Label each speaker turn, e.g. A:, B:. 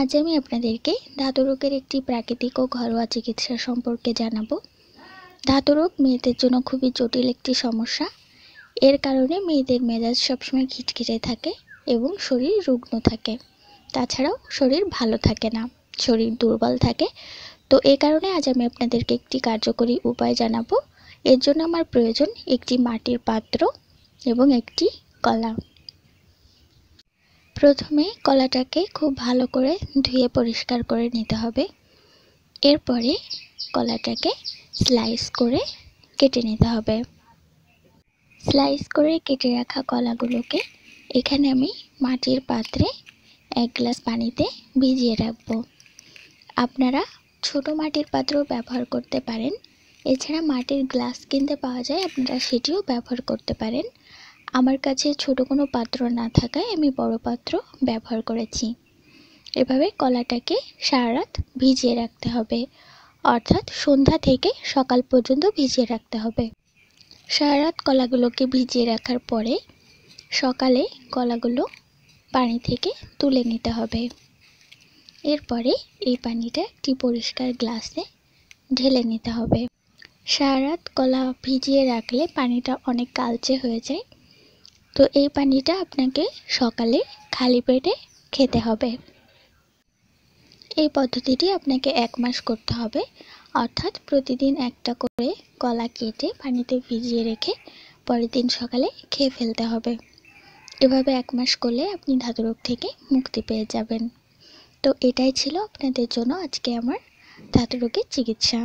A: আজ আমি আপনাদেরকে ধাতরোগের একটি প্রাকৃতিক ও ঘরোয়া চিকিৎসা সম্পর্কে জানাবো ধাতরোগ মেয়েদের জন্য খুবই জটিল একটি সমস্যা এর কারণে মেয়েদের মেজাজ সবসময় খিটখিটে থাকে এবং শরীর রুগ্ন থাকে তাছাড়াও শরীর ভালো থাকে না শরীর দুর্বল থাকে তো এ কারণে আজ আমি আপনাদেরকে একটি কার্যকরী উপায় জানাবো এর জন্য আমার প্রয়োজন একটি মাটির পাত্র এবং একটি কলা প্রথমে কলাটাকে খুব ভালো করে ধুয়ে পরিষ্কার করে নিতে হবে এরপরে কলাটাকে স্লাইস করে কেটে নিতে হবে স্লাইস করে কেটে রাখা কলাগুলোকে এখানে আমি মাটির পাত্রে এক গ্লাস পানিতে ভিজিয়ে রাখব আপনারা ছোট মাটির পাত্র ব্যবহার করতে পারেন এছাড়া মাটির গ্লাস কিনতে পাওয়া যায় আপনারা সেটিও ব্যবহার করতে পারেন আমার কাছে ছোট কোনো পাত্র না থাকায় আমি বড় পাত্র ব্যবহার করেছি এভাবে কলাটাকে সারা রাত ভিজিয়ে রাখতে হবে অর্থাৎ সন্ধ্যা থেকে সকাল পর্যন্ত ভিজিয়ে রাখতে হবে সারা রাত কলাগুলোকে ভিজিয়ে রাখার পরে সকালে কলাগুলো পানি থেকে তুলে নিতে হবে এরপরে এই পানিটা একটি পরিষ্কার গ্লাসে ঢেলে নিতে হবে সারারাত কলা ভিজিয়ে রাখলে পানিটা অনেক কালচে হয়ে যায় তো এই পানিটা আপনাকে সকালে খালি পেটে খেতে হবে এই পদ্ধতিটি আপনাকে এক মাস করতে হবে অর্থাৎ প্রতিদিন একটা করে কলা কেটে পানিতে ভিজিয়ে রেখে পরের দিন সকালে খেয়ে ফেলতে হবে এভাবে এক মাস করলে আপনি ধাতুরোগ থেকে মুক্তি পেয়ে যাবেন তো এটাই ছিল আপনাদের জন্য আজকে আমার ধাতুরোগের চিকিৎসা